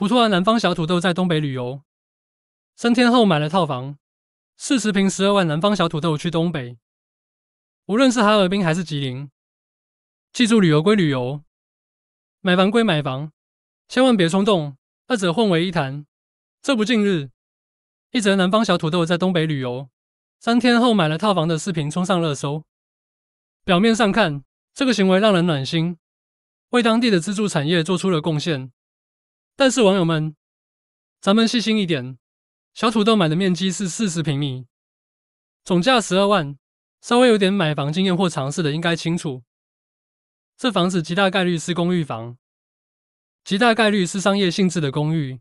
普通的南方小土豆在东北旅游，三天后买了套房，四十平十二万。南方小土豆去东北，无论是哈尔滨还是吉林，记住旅游归旅游，买房归买房，千万别冲动，二者混为一谈。这不，近日，一则南方小土豆在东北旅游，三天后买了套房的视频冲上热搜。表面上看，这个行为让人暖心，为当地的支柱产业做出了贡献。但是网友们，咱们细心一点。小土豆买的面积是四十平米，总价十二万。稍微有点买房经验或尝试的，应该清楚，这房子极大概率是公寓房，极大概率是商业性质的公寓。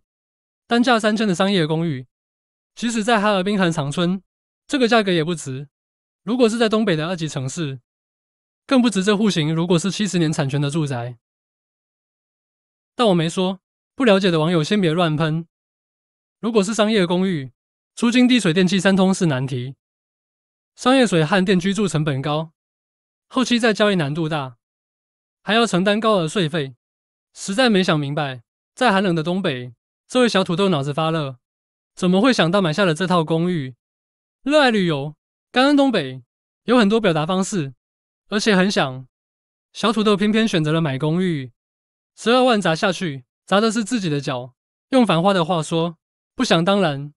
单价三千的商业公寓，即使在哈尔滨和长春，这个价格也不值。如果是在东北的二级城市，更不值。这户型如果是七十年产权的住宅，但我没说。不了解的网友先别乱喷。如果是商业公寓，租金、低、水、电气三通是难题。商业水和电居住成本高，后期再交易难度大，还要承担高额税费。实在没想明白，在寒冷的东北，这位小土豆脑子发热，怎么会想到买下了这套公寓？热爱旅游，感恩东北，有很多表达方式，而且很想小土豆，偏偏选择了买公寓，十二万砸下去。砸的是自己的脚。用繁花的话说，不想当然。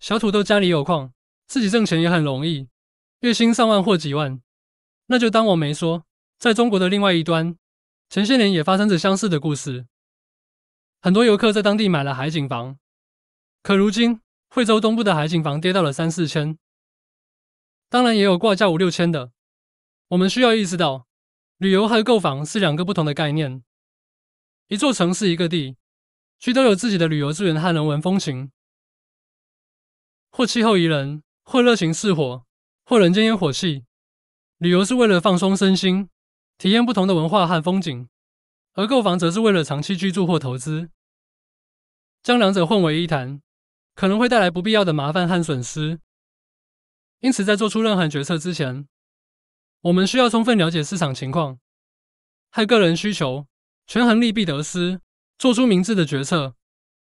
小土豆家里有矿，自己挣钱也很容易，月薪上万或几万，那就当我没说。在中国的另外一端，前些年也发生着相似的故事。很多游客在当地买了海景房，可如今惠州东部的海景房跌到了三四千，当然也有挂价五六千的。我们需要意识到，旅游和购房是两个不同的概念。一座城市、一个地区都有自己的旅游资源和人文风情，或气候宜人，或热情似火，或人间烟火气。旅游是为了放松身心，体验不同的文化和风景，而购房则是为了长期居住或投资。将两者混为一谈，可能会带来不必要的麻烦和损失。因此，在做出任何决策之前，我们需要充分了解市场情况，和个人需求。权衡利弊得失，做出明智的决策。